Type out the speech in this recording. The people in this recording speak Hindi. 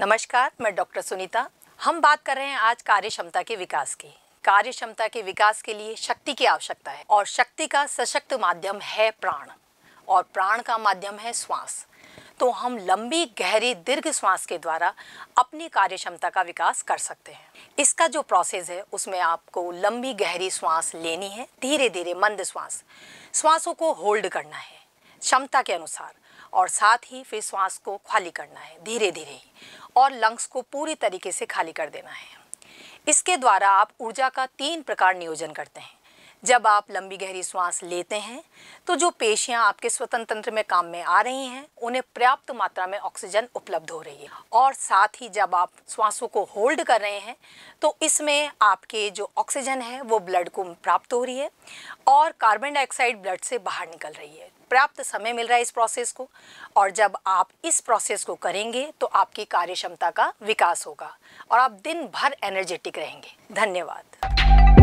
नमस्कार मैं डॉक्टर सुनीता हम बात कर रहे हैं आज कार्य क्षमता के विकास की कार्य क्षमता के विकास के लिए शक्ति की आवश्यकता है और शक्ति का सशक्त माध्यम है प्राण और प्राण का माध्यम है श्वास तो हम लंबी गहरी दीर्घ श्वास के द्वारा अपनी कार्य क्षमता का विकास कर सकते हैं इसका जो प्रोसेस है उसमें आपको लंबी गहरी श्वास लेनी है धीरे धीरे मंद श्वास श्वासों को होल्ड करना है क्षमता के अनुसार और साथ ही फिर श्वास को खाली करना है धीरे धीरे और लंग्स को पूरी तरीके से खाली कर देना है इसके द्वारा आप ऊर्जा का तीन प्रकार नियोजन करते हैं जब आप लंबी गहरी सांस लेते हैं तो जो पेशियां आपके स्वतंत्र तंत्र में काम में आ रही हैं उन्हें पर्याप्त मात्रा में ऑक्सीजन उपलब्ध हो रही है और साथ ही जब आप सांसों को होल्ड कर रहे हैं तो इसमें आपके जो ऑक्सीजन है वो ब्लड को प्राप्त हो रही है और कार्बन डाइऑक्साइड ब्लड से बाहर निकल रही है पर्याप्त समय मिल रहा है इस प्रोसेस को और जब आप इस प्रोसेस को करेंगे तो आपकी कार्य क्षमता का विकास होगा और आप दिन भर एनर्जेटिक रहेंगे धन्यवाद